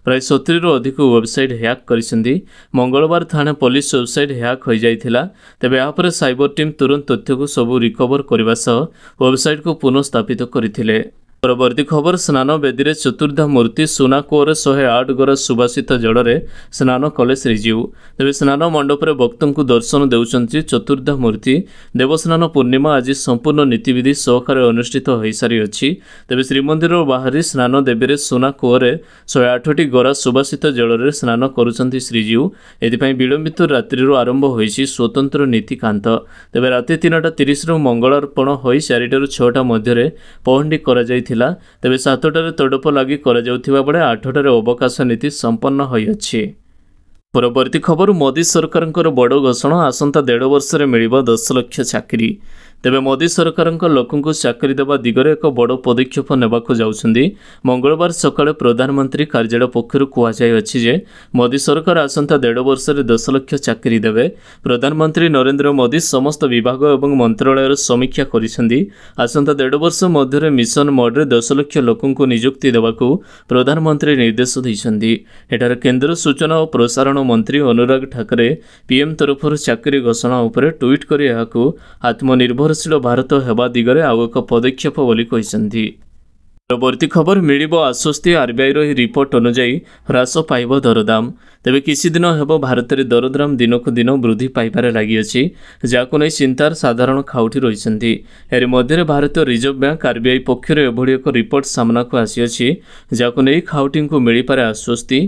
ପ୍ରାୟ ସତୁରିରୁ ଅଧିକ ୱେବସାଇଟ୍ ୱେବ୍ସାଇଟ୍ ହ୍ୟାକ୍ କରିଛନ୍ତି ମଙ୍ଗଳବାର ଥାନା ପୋଲିସ ୱେବ୍ସାଇଟ୍ ହ୍ୟାକ୍ ହୋଇଯାଇଥିଲା ତେବେ ଏହାପରେ ସାଇବର ଟିମ୍ ତୁରନ୍ତ ତଥ୍ୟକୁ ସବୁ ରିକଭର କରିବା ସହ ୱେବ୍ସାଇଟ୍କୁ ପୁନଃସ୍ଥାପିତ କରିଥିଲେ ପରବର୍ତ୍ତୀ ଖବର ସ୍ନାନ ବେଦୀରେ ଚତୁର୍ଦ୍ଧା ମୂର୍ତ୍ତି ସୁନାକୁଅର ଶହେ ଆଠ ଘର ସୁବାସିତ ଜଳରେ ସ୍ନାନ କଲେ ଶ୍ରୀଜୀଉ ତେବେ ସ୍ନାନ ମଣ୍ଡପରେ ଭକ୍ତଙ୍କୁ ଦର୍ଶନ ଦେଉଛନ୍ତି ଚତୁର୍ଦ୍ଧା ମୂର୍ତ୍ତି ଦେବସ୍ନାନ ପୂର୍ଣ୍ଣିମା ଆଜି ସମ୍ପୂର୍ଣ୍ଣ ନୀତିବିଧି ସହକାରେ ଅନୁଷ୍ଠିତ ହୋଇସାରିଅଛି ତେବେ ଶ୍ରୀମନ୍ଦିର ବାହାରି ସ୍ନାନ ଦେବୀରେ ସୁନାକୁଅରେ ଶହେ ଆଠଟି ଘର ସୁବାସିତ ଜଳରେ ସ୍ନାନ କରୁଛନ୍ତି ଶ୍ରୀଜୀଉ ଏଥିପାଇଁ ବିଳମ୍ବିତ ରାତ୍ରିରୁ ଆରମ୍ଭ ହୋଇଛି ସ୍ୱତନ୍ତ୍ର ନୀତିକାନ୍ତ ତେବେ ରାତି ତିନିଟା ତିରିଶରୁ ମଙ୍ଗଳ ଅର୍ପଣ ହୋଇ ଚାରିଟାରୁ ଛଅଟା ମଧ୍ୟରେ ପହଣ୍ଡି କରାଯାଇଥିଲା ହୋଇଥିଲା ତେବେ ସାତଟାରେ ତଡ଼ପ ଲାଗି କରାଯାଉଥିବା ବେଳେ ଆଠଟାରେ ଅବକାଶ ନୀତି ସମ୍ପନ୍ନ ହୋଇଅଛି ପରବର୍ତ୍ତୀ ଖବର ମୋଦି ସରକାରଙ୍କର ବଡ଼ ଘୋଷଣା ଆସନ୍ତା ଦେଢ଼ ବର୍ଷରେ ମିଳିବ ଦଶ ଲକ୍ଷ ଚାକିରି ତେବେ ମୋଦି ସରକାରଙ୍କ ଲୋକଙ୍କୁ ଚାକିରି ଦେବା ଦିଗରେ ଏକ ବଡ଼ ପଦକ୍ଷେପ ନେବାକୁ ଯାଉଛନ୍ତି ମଙ୍ଗଳବାର ସକାଳେ ପ୍ରଧାନମନ୍ତ୍ରୀ କାର୍ଯ୍ୟାଳୟ ପକ୍ଷରୁ କୁହାଯାଇଅଛି ଯେ ମୋଦି ସରକାର ଆସନ୍ତା ଦେଢ଼ ବର୍ଷରେ ଦଶ ଲକ୍ଷ ଚାକିରି ଦେବେ ପ୍ରଧାନମନ୍ତ୍ରୀ ନରେନ୍ଦ୍ର ମୋଦି ସମସ୍ତ ବିଭାଗ ଏବଂ ମନ୍ତ୍ରଣାଳୟର ସମୀକ୍ଷା କରିଛନ୍ତି ଆସନ୍ତା ଦେଢ଼ ବର୍ଷ ମଧ୍ୟରେ ମିଶନ ମୋଡ଼ରେ ଦଶ ଲକ୍ଷ ଲୋକଙ୍କୁ ନିଯୁକ୍ତି ଦେବାକୁ ପ୍ରଧାନମନ୍ତ୍ରୀ ନିର୍ଦ୍ଦେଶ ଦେଇଛନ୍ତି ଏଠାରେ କେନ୍ଦ୍ର ସୂଚନା ଓ ପ୍ରସାରଣ ମନ୍ତ୍ରୀ ଅନୁରାଗ ଠାକରେ ପିଏମ୍ ତରଫରୁ ଚାକିରି ଘୋଷଣା ଉପରେ ଟ୍ୱିଟ୍ କରି ଏହାକୁ ଆତ୍ମନିର୍ଭର ନିର୍ଭରଶୀଳ ଭାରତ ହେବା ଦିଗରେ ଆଉ ଏକ ପଦକ୍ଷେପ ବୋଲି କହିଛନ୍ତି ପରବର୍ତ୍ତୀ ଖବର ମିଳିବ ଆଶ୍ୱସ୍ତି ଆର୍ବିଆଇର ଏହି ରିପୋର୍ଟ ଅନୁଯାୟୀ ହ୍ରାସ ପାଇବ ଦରଦାମ ତେବେ କିଛି ଦିନ ହେବ ଭାରତରେ ଦରଦାମ ଦିନକୁ ଦିନ ବୃଦ୍ଧି ପାଇବାରେ ଲାଗିଅଛି ଯାହାକୁ ନେଇ ଚିନ୍ତାର ସାଧାରଣ ଖାଉଟି ରହିଛନ୍ତି ଏରି ମଧ୍ୟରେ ଭାରତୀୟ ରିଜର୍ଭ ବ୍ୟାଙ୍କ ଆର୍ବିଆଇ ପକ୍ଷରୁ ଏଭଳି ଏକ ରିପୋର୍ଟ ସାମ୍ନାକୁ ଆସିଅଛି ଯାହାକୁ ନେଇ ଖାଉଟିଙ୍କୁ ମିଳିପାରେ ଆଶ୍ୱସ୍ତି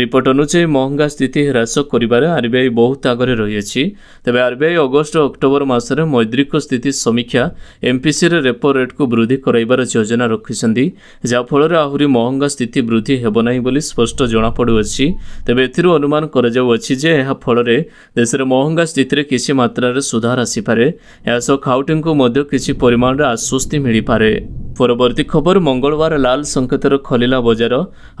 ରିପୋର୍ଟ ଅନୁଯାୟୀ ମହଙ୍ଗା ସ୍ଥିତି ହ୍ରାସ କରିବାରେ ଆର୍ବିଆଇ ବହୁତ ଆଗରେ ରହିଅଛି ତେବେ ଆର୍ବିଆଇ ଅଗଷ୍ଟ ଅକ୍ଟୋବର ମାସରେ ମୈତ୍ରିକ ସ୍ଥିତି ସମୀକ୍ଷା ଏମ୍ପିସିରେ ରେପୋ ରେଟ୍କୁ ବୃଦ୍ଧି କରାଇବାର ଯୋଜନା ରଖିଛନ୍ତି ଯାହାଫଳରେ ଆହୁରି ମହଙ୍ଗା ସ୍ଥିତି ବୃଦ୍ଧି ହେବ ନାହିଁ ବୋଲି ସ୍ପଷ୍ଟ ଜଣାପଡ଼ୁଅଛି ତେବେ ଏଥିରେ ଏଥିରୁ ଅନୁମାନ କରାଯାଉଅଛି ଯେ ଏହା ଫଳରେ ଦେଶରେ ମହଙ୍ଗା ସ୍ଥିତିରେ କିଛି ମାତ୍ରାରେ ସୁଧାର ଆସିପାରେ ଏହାସହ ଖାଉଟିଙ୍କୁ ମଧ୍ୟ କିଛି ପରିମାଣରେ ଆଶ୍ୱସ୍ତି ମିଳିପାରେ ପରବର୍ତ୍ତୀ ଖବର ମଙ୍ଗଳବାର ଲାଲ ସଙ୍କେତର ଖୋଲିଲା ବଜାର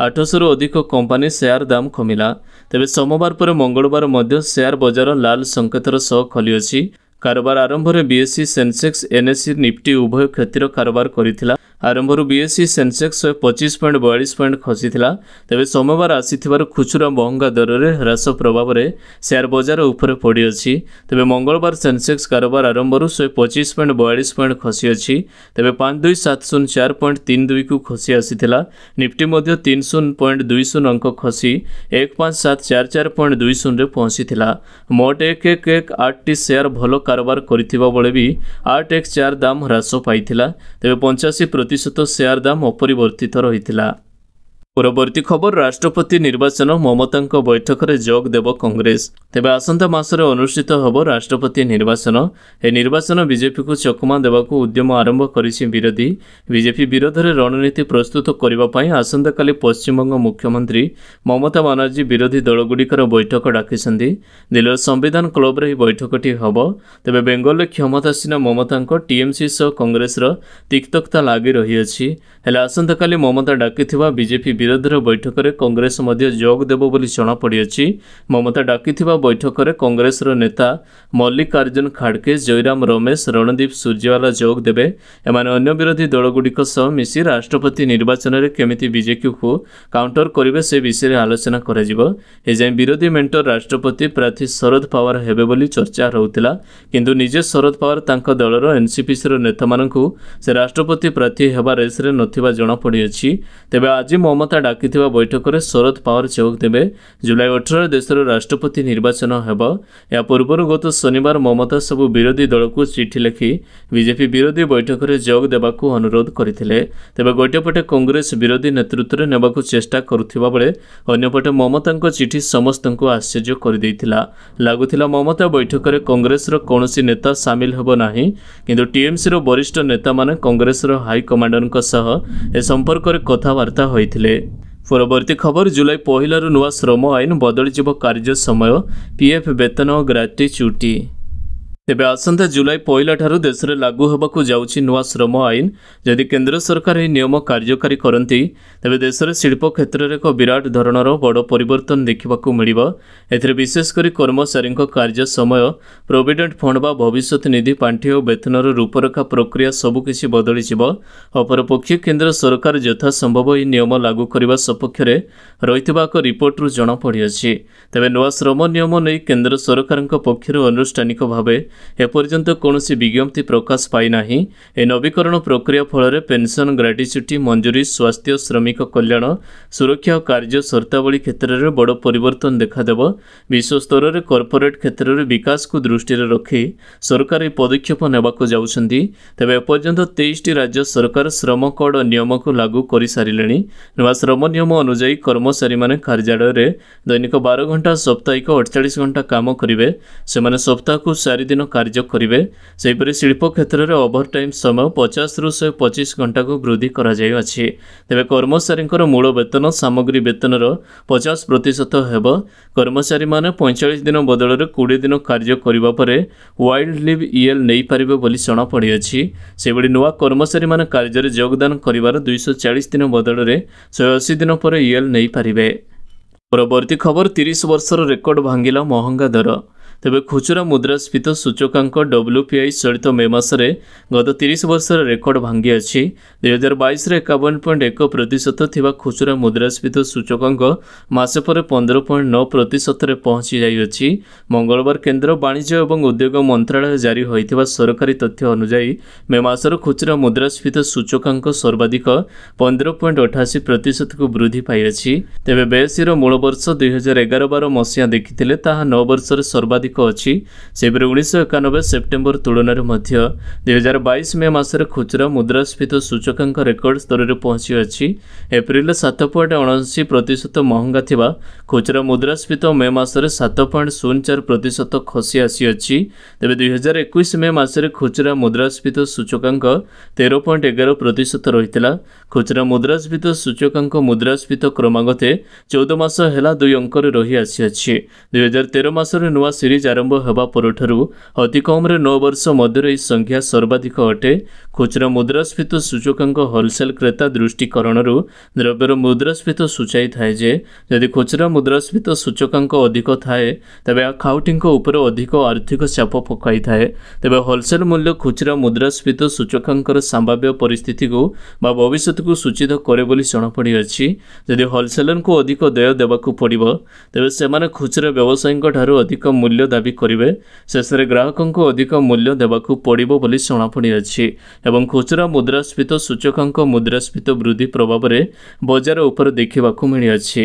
ଆଠଶହରୁ ଅଧିକ କମ୍ପାନୀ ସେୟାର ଦାମ କମିଲା ତେବେ ସୋମବାର ପରେ ମଙ୍ଗଳବାର ମଧ୍ୟ ସେୟାର ବଜାର ଲାଲ ସଂକେତର ସହ ଖୋଲିଅଛି କାରବାର ଆରମ୍ଭରେ ବିଏସ୍ସି ସେନ୍ସେକ୍ସ ଏନ୍ଏସ୍ସି ନିଫ୍ଟି ଉଭୟ କ୍ଷତିର କାରବାର କରିଥିଲା ଆରମ୍ଭରୁ ବିଏସ୍ସି ସେନ୍ସେକ୍ସ ପଚିଶ ପଏଣ୍ଟ ବୟାଳିଶ ପଏଣ୍ଟ ଖସିଥିଲା ତେବେ ସୋମବାର ଆସିଥିବାରୁ ଖୁଚୁରା ମହଙ୍ଗା ଦରରେ ହ୍ରାସ ପ୍ରଭାବରେ ସେୟାର ବଜାର ଉପରେ ପଡ଼ିଅଛି ତେବେ ମଙ୍ଗଳବାର ସେନ୍ସେକ୍ସ କାରବାର ଆରମ୍ଭରୁ ଶହେ ପଚିଶ ପଏଣ୍ଟ ବୟାଳିଶ ପଏଣ୍ଟ ଖସିଅଛି ତେବେ ପାଞ୍ଚ ଦୁଇ ସାତ ଶୂନ ଚାରି ପଏଣ୍ଟ ତିନି ଦୁଇକୁ ଖସି ଆସିଥିଲା ନିଫ୍ଟି ମଧ୍ୟ ତିନି ଶୂନ ପଏଣ୍ଟ ଦୁଇ ଶୂନ ଅଙ୍କ ଖସି ଏକ ପାଞ୍ଚ ସାତ ଚାରି ଚାରି ପଏଣ୍ଟ ଦୁଇ ଶୂନରେ ପହଞ୍ଚିଥିଲା ମୋଟ ଏକ ଏକ ଏକ ଆଠଟି ସେୟାର ଭଲ କାରବାର କରିଥିବା ବେଳେ ବି ଆଠ ଏକ ଚାରି ଦାମ୍ ହ୍ରାସ ପାଇଥିଲା ତେବେ ପଞ୍ଚାଅଶୀ ପ୍ରତି ପ୍ରତିଶତ ସେୟାର ଦାମ୍ ଅପରିବର୍ତ୍ତିତ ରହିଥିଲା ପରବର୍ତ୍ତୀ ଖବର ରାଷ୍ଟ୍ରପତି ନିର୍ବାଚନ ମମତାଙ୍କ ବୈଠକରେ ଯୋଗ ଦେବ କଂଗ୍ରେସ ତେବେ ଆସନ୍ତା ମାସରେ ଅନୁଷ୍ଠିତ ହେବ ରାଷ୍ଟ୍ରପତି ନିର୍ବାଚନ ଏହି ନିର୍ବାଚନ ବିଜେପିକୁ ଚକମା ଦେବାକୁ ଉଦ୍ୟମ ଆରମ୍ଭ କରିଛି ବିରୋଧୀ ବିଜେପି ବିରୋଧରେ ରଣନୀତି ପ୍ରସ୍ତୁତ କରିବା ପାଇଁ ଆସନ୍ତାକାଲି ପଶ୍ଚିମବଙ୍ଗ ମୁଖ୍ୟମନ୍ତ୍ରୀ ମମତା ବାନାର୍ଜୀ ବିରୋଧୀ ଦଳଗୁଡ଼ିକର ବୈଠକ ଡାକିଛନ୍ତି ଦିଲ୍ଲୀର ସମ୍ବିଧାନ କ୍ଲବରେ ଏହି ବୈଠକଟି ହେବ ତେବେ ବେଙ୍ଗଲରେ କ୍ଷମତାସୀନ ମମତାଙ୍କ ଟିଏମ୍ସି ସହ କଂଗ୍ରେସର ତିକ୍ତକ୍ତା ଲାଗି ରହିଅଛି ହେଲେ ଆସନ୍ତାକାଲି ମମତା ଡାକିଥିବା ବିଜେପି ବିରୋଧୀର ବୈଠକରେ କଂଗ୍ରେସ ମଧ୍ୟ ଯୋଗ ଦେବ ବୋଲି ଜଣାପଡ଼ିଅଛି ମମତା ଡାକିଥିବା ବୈଠକରେ କଂଗ୍ରେସର ନେତା ମଲ୍ଲିକାର୍ଜୁନ ଖାଡ଼କେ ଜୟରାମ ରମେଶ ରଣଦୀପ ସୂର୍ଯ୍ୟୱାଲା ଯୋଗ ଦେବେ ଏମାନେ ଅନ୍ୟ ବିରୋଧୀ ଦଳଗୁଡ଼ିକ ସହ ମିଶି ରାଷ୍ଟ୍ରପତି ନିର୍ବାଚନରେ କେମିତି ବିଜେପିକୁ କାଉଣ୍ଟର କରିବେ ସେ ବିଷୟରେ ଆଲୋଚନା କରାଯିବ ଏଯାଏଁ ବିରୋଧୀ ମେଣ୍ଟ ରାଷ୍ଟ୍ରପତି ପ୍ରାର୍ଥୀ ଶରଦ ପାୱାର ହେବେ ବୋଲି ଚର୍ଚ୍ଚା ରହୁଥିଲା କିନ୍ତୁ ନିଜେ ଶରଦ ପାୱାର ତାଙ୍କ ଦଳର ଏନ୍ସିପିସିର ନେତାମାନଙ୍କୁ ସେ ରାଷ୍ଟ୍ରପତି ପ୍ରାର୍ଥୀ ହେବା ରେସ୍ରେ ନ କରୁଥିବା ଜଣାପଡ଼ିଅଛି ତେବେ ଆଜି ମମତା ଡାକିଥିବା ବୈଠକରେ ଶରଦ ପାୱାର ଯୋଗ ଦେବେ ଜୁଲାଇ ଅଠରରେ ଦେଶର ରାଷ୍ଟ୍ରପତି ନିର୍ବାଚନ ହେବ ଏହା ପୂର୍ବରୁ ଗତ ଶନିବାର ମମତା ସବୁ ବିରୋଧୀ ଦଳକୁ ଚିଠି ଲେଖି ବିଜେପି ବିରୋଧୀ ବୈଠକରେ ଯୋଗ ଦେବାକୁ ଅନୁରୋଧ କରିଥିଲେ ତେବେ ଗୋଟିଏ ପଟେ କଂଗ୍ରେସ ବିରୋଧୀ ନେତୃତ୍ୱରେ ନେବାକୁ ଚେଷ୍ଟା କରୁଥିବା ବେଳେ ଅନ୍ୟପଟେ ମମତାଙ୍କ ଚିଠି ସମସ୍ତଙ୍କୁ ଆଶ୍ଚର୍ଯ୍ୟ କରିଦେଇଥିଲା ଲାଗୁଥିଲା ମମତା ବୈଠକରେ କଂଗ୍ରେସର କୌଣସି ନେତା ସାମିଲ ହେବ ନାହିଁ କିନ୍ତୁ ଟିଏମ୍ସିର ବରିଷ୍ଠ ନେତାମାନେ କଂଗ୍ରେସର ହାଇକମାଣ୍ଡରଙ୍କ ସହ ଏ ସମ୍ପର୍କରେ କଥାବାର୍ତ୍ତା ହୋଇଥିଲେ ପରବର୍ତ୍ତୀ ଖବର ଜୁଲାଇ ପହିଲାରୁ ନୂଆ ଶ୍ରମ ଆଇନ ବଦଳିଯିବ କାର୍ଯ୍ୟ ସମୟ ପିଏଫ୍ ବେତନ ଓ ଗ୍ରାଟି ଚୁଟି ତେବେ ଆସନ୍ତା ଜୁଲାଇ ପହିଲାଠାରୁ ଦେଶରେ ଲାଗୁ ହେବାକୁ ଯାଉଛି ନୂଆ ଶ୍ରମ ଆଇନ ଯଦି କେନ୍ଦ୍ର ସରକାର ଏହି ନିୟମ କାର୍ଯ୍ୟକାରୀ କରନ୍ତି ତେବେ ଦେଶରେ ଶିଳ୍ପ କ୍ଷେତ୍ରରେ ଏକ ବିରାଟ ଧରଣର ବଡ଼ ପରିବର୍ତ୍ତନ ଦେଖିବାକୁ ମିଳିବ ଏଥିରେ ବିଶେଷ କରି କର୍ମଚାରୀଙ୍କ କାର୍ଯ୍ୟ ସମୟ ପ୍ରୋଭିଡେଣ୍ଟ ଫଣ୍ଡ ବା ଭବିଷ୍ୟତ ନିଧି ପାଣ୍ଠି ଓ ବେତନର ରୂପରେଖା ପ୍ରକ୍ରିୟା ସବୁକିଛି ବଦଳିଯିବ ଅପରପକ୍ଷେ କେନ୍ଦ୍ର ସରକାର ଯଥାସମ୍ଭବ ଏହି ନିୟମ ଲାଗୁ କରିବା ସପକ୍ଷରେ ରହିଥିବା ଏକ ରିପୋର୍ଟରୁ ଜଣାପଡ଼ିଅଛି ତେବେ ନୂଆ ଶ୍ରମ ନିୟମ ନେଇ କେନ୍ଦ୍ର ସରକାରଙ୍କ ପକ୍ଷରୁ ଆନୁଷ୍ଠାନିକ ଭାବେ ଏପର୍ଯ୍ୟନ୍ତ କୌଣସି ବିଜ୍ଞପ୍ତି ପ୍ରକାଶ ପାଇନାହିଁ ଏହି ନବୀକରଣ ପ୍ରକ୍ରିୟା ଫଳରେ ପେନ୍ସନ୍ ଗ୍ରାଟିଚ୍ୟୁଟି ମଞ୍ଜୁରୀ ସ୍ୱାସ୍ଥ୍ୟ ଶ୍ରମିକ କଲ୍ୟାଣ ସୁରକ୍ଷା ଓ କାର୍ଯ୍ୟ ସର୍ତ୍ତାବଳୀ କ୍ଷେତ୍ରରେ ବଡ଼ ପରିବର୍ତ୍ତନ ଦେଖାଦେବ ବିଶ୍ୱସ୍ତରରେ କର୍ପୋରେଟ୍ କ୍ଷେତ୍ରରେ ବିକାଶକୁ ଦୃଷ୍ଟିରେ ରଖି ସରକାର ଏହି ପଦକ୍ଷେପ ନେବାକୁ ଯାଉଛନ୍ତି ତେବେ ଏପର୍ଯ୍ୟନ୍ତ ତେଇଶଟି ରାଜ୍ୟ ସରକାର ଶ୍ରମ କୋଡ୍ ନିୟମକୁ ଲାଗୁ କରିସାରିଲେଣି ନୂଆ ଶ୍ରମ ନିୟମ ଅନୁଯାୟୀ କର୍ମଚାରୀମାନେ କାର୍ଯ୍ୟାଳୟରେ ଦୈନିକ ବାର ଘଣ୍ଟା ସାପ୍ତାହିକ ଅଠଚାଳିଶ ଘଣ୍ଟା କାମ କରିବେ ସେମାନେ ସପ୍ତାହକୁ ଚାରିଦିନ ଦିନ କାର୍ଯ୍ୟ କରିବେ ସେହିପରି ଶିଳ୍ପ କ୍ଷେତ୍ରରେ ଓଭରଟାଇମ୍ ସମୟ ପଚାଶରୁ ଶହେ ପଚିଶ ଘଣ୍ଟାକୁ ବୃଦ୍ଧି କରାଯାଇଅଛି ତେବେ କର୍ମଚାରୀଙ୍କର ମୂଳ ବେତନ ସାମଗ୍ରୀ ବେତନର ପଚାଶ ପ୍ରତିଶତ ହେବ କର୍ମଚାରୀମାନେ ପଇଁଚାଳିଶ ଦିନ ବଦଳରେ କୋଡ଼ିଏ ଦିନ କାର୍ଯ୍ୟ କରିବା ପରେ ୱାଇଲ୍ଡ ଲିଭ୍ ଇଏଲ୍ ନେଇପାରିବେ ବୋଲି ଜଣାପଡ଼ିଅଛି ସେହିଭଳି ନୂଆ କର୍ମଚାରୀମାନେ କାର୍ଯ୍ୟରେ ଯୋଗଦାନ କରିବାର ଦୁଇଶହ ଚାଳିଶ ଦିନ ବଦଳରେ ଶହେ ଅଶୀ ଦିନ ପରେ ଇଏଲ୍ ନେଇପାରିବେ ପରବର୍ତ୍ତୀ ଖବର ତିରିଶ ବର୍ଷର ରେକର୍ଡ ଭାଙ୍ଗିଲା ମହଙ୍ଗା ଦର ତେବେ ଖୁଚୁରା ମୁଦ୍ରାସ୍ଫୀତ ସୂଚକାଙ୍କ ଡବ୍ଲ୍ୟୁପିଆଇ ଚଳିତ ମେ ମାସରେ ଗତ ତିରିଶ ବର୍ଷର ରେକର୍ଡ଼ ଭାଙ୍ଗିଅଛି ଦୁଇହଜାର ବାଇଶରେ ଏକାବନ ପଏଣ୍ଟ ଏକ ପ୍ରତିଶତ ଥିବା ଖୁଚୁରା ମୁଦ୍ରାସ୍ଫୀତ ସୂଚକାଙ୍କ ମାସେ ପରେ ପନ୍ଦର ପଏଣ୍ଟ ନଅ ପ୍ରତିଶତରେ ପହଞ୍ଚି ଯାଇଅଛି ମଙ୍ଗଳବାର କେନ୍ଦ୍ର ବାଣିଜ୍ୟ ଏବଂ ଉଦ୍ୟୋଗ ମନ୍ତ୍ରଣାଳୟ ଜାରି ହୋଇଥିବା ସରକାରୀ ତଥ୍ୟ ଅନୁଯାୟୀ ମେ ମାସର ଖୁଚୁରା ମୁଦ୍ରାସ୍ଫୀତ ସୂଚକାଙ୍କ ସର୍ବାଧିକ ପନ୍ଦର ପଏଣ୍ଟ ଅଠାଅଶୀ ପ୍ରତିଶତକୁ ବୃଦ୍ଧି ପାଇଅଛି ତେବେ ବେଏସ୍ସିର ମୂଳ ବର୍ଷ ଦୁଇହଜାର ଏଗାର ବାର ମସିହା ଦେଖିଥିଲେ ତାହା ନଅ ବର୍ଷରେ ସର୍ବାଧିକ ଅଧିକ ଅଛି ସେହିପରି ଉଣେଇଶହ ଏକାନବେ ସେପ୍ଟେମ୍ବର ତୁଳନାରେ ମଧ୍ୟ ଦୁଇହଜାର ବାଇଶ ମେ ମାସରେ ଖୁଚୁରା ମୁଦ୍ରାସ୍ଫୀତି ସୂଚକାଙ୍କ ରେକର୍ଡ ସ୍ତରରେ ପହଞ୍ଚିଅଛି ଏପ୍ରିଲ ସାତ ପଏଣ୍ଟ ଅଣାଅଶୀ ପ୍ରତିଶତ ମହଙ୍ଗା ଥିବା ଖୁଚୁରା ମୁଦ୍ରାସ୍ଫୀତି ମେ ମାସରେ ସାତ ପଏଣ୍ଟ ଶୂନ ଚାରି ପ୍ରତିଶତ ଖସି ଆସିଅଛି ତେବେ ଦୁଇହଜାର ଏକୋଇଶ ମେ ମାସରେ ଖୁଚୁରା ମୁଦ୍ରାସ୍ଫୀତି ସୂଚକାଙ୍କ ତେର ପଏଣ୍ଟ ଏଗାର ପ୍ରତିଶତ ରହିଥିଲା ଖୁଚୁରା ମୁଦ୍ରାସ୍ଫୀତି ସୂଚକାଙ୍କ ମୁଦ୍ରାସ୍ଫୀତି କ୍ରମାଗତ ଚଉଦ ମାସ ହେଲା ଦୁଇ ଅଙ୍କରେ ରହିଆସିଅଛି ଦୁଇହଜାର ତେର ମାସରେ ନୂଆ ସିରିଜ୍ ସିରିଜ ଆରମ୍ଭ ହେବା ପରଠାରୁ ଅତିକମ୍ରେ ନଅ ବର୍ଷ ମଧ୍ୟରେ ଏହି ସଂଖ୍ୟା ସର୍ବାଧିକ ଅଟେ ଖୁଚୁରା ମୁଦ୍ରାସ୍ଫୀତି ସୂଚକଙ୍କ ହୋଲସେଲ୍ କ୍ରେତା ଦୃଷ୍ଟିକରଣରୁ ଦ୍ରବ୍ୟର ମୁଦ୍ରାସ୍ଫୀତି ସୂଚାଇ ଥାଏ ଯେ ଯଦି ଖୁଚୁରା ମୁଦ୍ରାସ୍ଫୀତି ସୂଚକାଙ୍କ ଅଧିକ ଥାଏ ତେବେ ଖାଉଟିଙ୍କ ଉପରେ ଅଧିକ ଆର୍ଥିକ ଚାପ ପକାଇଥାଏ ତେବେ ହୋଲସେଲ୍ ମୂଲ୍ୟ ଖୁଚୁରା ମୁଦ୍ରାସ୍ଫୀତି ସୂଚକାଙ୍କର ସମ୍ଭାବ୍ୟ ପରିସ୍ଥିତିକୁ ବା ଭବିଷ୍ୟତକୁ ସୂଚିତ କରେ ବୋଲି ଜଣାପଡ଼ିଅଛି ଯଦି ହୋଲସେଲରଙ୍କୁ ଅଧିକ ଦେୟ ଦେବାକୁ ପଡ଼ିବ ତେବେ ସେମାନେ ଖୁଚୁରା ବ୍ୟବସାୟୀଙ୍କଠାରୁ ଅଧିକ ମୂଲ୍ୟ ମୂଲ୍ୟ ଦାବି କରିବେ ଶେଷରେ ଗ୍ରାହକଙ୍କୁ ଅଧିକ ମୂଲ୍ୟ ଦେବାକୁ ପଡ଼ିବ ବୋଲି ଜଣାପଡ଼ିଅଛି ଏବଂ ଖୁଚୁରା ମୁଦ୍ରାସ୍ଫୀତ ସୂଚକଙ୍କ ମୁଦ୍ରାସ୍ଫୀତ ବୃଦ୍ଧି ପ୍ରଭାବରେ ବଜାର ଉପରେ ଦେଖିବାକୁ ମିଳିଅଛି